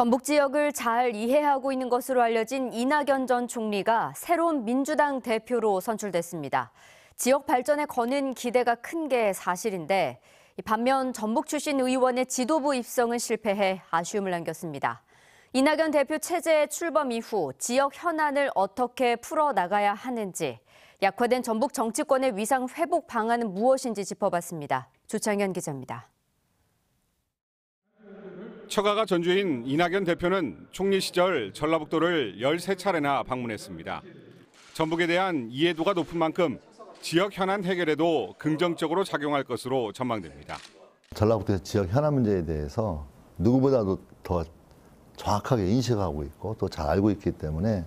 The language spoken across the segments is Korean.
전북 지역을 잘 이해하고 있는 것으로 알려진 이낙연 전 총리가 새로운 민주당 대표로 선출됐습니다. 지역 발전에 거는 기대가 큰 게 사실인데 반면 전북 출신 의원의 지도부 입성은 실패해 아쉬움을 남겼습니다. 이낙연 대표 체제의 출범 이후 지역 현안을 어떻게 풀어나가야 하는지, 약화된 전북 정치권의 위상 회복 방안은 무엇인지 짚어봤습니다. 조창현 기자입니다. 처가가 전주인 이낙연 대표는 총리 시절 전라북도를 13차례나 방문했습니다. 전북에 대한 이해도가 높은 만큼 지역 현안 해결에도 긍정적으로 작용할 것으로 전망됩니다. 전라북도의 지역 현안 문제에 대해서 누구보다도 더 정확하게 인식하고 있고 또 잘 알고 있기 때문에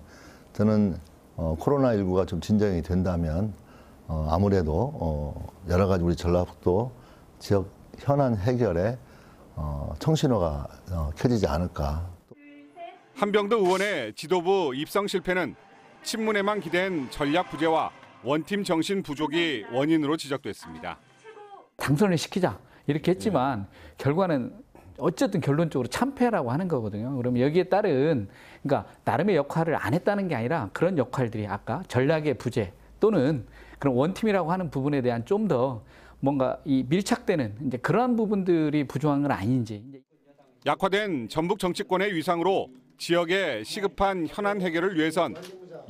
저는 어, 코로나19가 좀 진정이 된다면 어, 아무래도 어, 여러 가지 우리 전라북도 지역 현안 해결에 어, 청신호가 어, 켜지지 않을까. 한병도 의원의 지도부 입성 실패는 친문에만 기댄 전략 부재와 원팀 정신 부족이 원인으로 지적됐습니다. 당선을 시키자 이렇게 했지만 네. 결과는 어쨌든 결론적으로 참패라고 하는 거거든요. 그럼 여기에 따른 그러니까 나름의 역할을 안 했다는 게 아니라 그런 역할들이 아까 전략의 부재 또는 그런 원팀이라고 하는 부분에 대한 좀더 뭔가 이 밀착되는 이제 그러한 부분들이 부족한건 아닌지. 약화된 전북 정치권의 위상으로 지역의 시급한 현안 해결을 위해선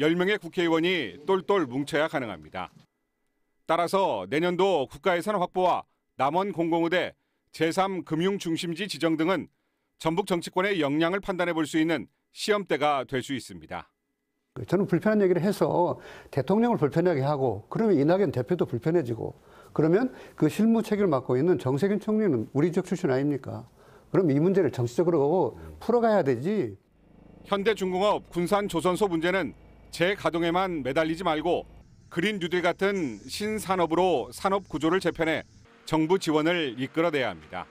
10명의 국회의원이 똘똘 뭉쳐야 가능합니다. 따라서 내년도 국가 예산 확보와 남원 공공의대 제3금융중심지 지정 등은 전북 정치권의 역량을 판단해 볼 수 있는 시험대가 될 수 있습니다. 저는 불편한 얘기를 해서 대통령을 불편하게 하고 그러면 이낙연 대표도 불편해지고 그러면 그 실무 책임을 맡고 있는 정세균 총리는 우리 지역 출신 아닙니까? 그럼 이 문제를 정치적으로 풀어가야 되지. 현대중공업 군산 조선소 문제는 재가동에만 매달리지 말고 그린 뉴딜 같은 신산업으로 산업 구조를 재편해 정부 지원을 이끌어내야 합니다.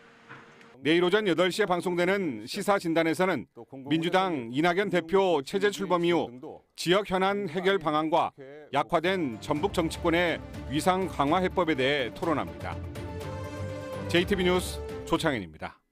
내일 오전 8시에 방송되는 시사진단에서는 민주당 이낙연 대표 체제 출범 이후 지역 현안 해결 방안과 약화된 전북 정치권의 위상 강화 해법에 대해 토론합니다. JTB 뉴스 조창현입니다.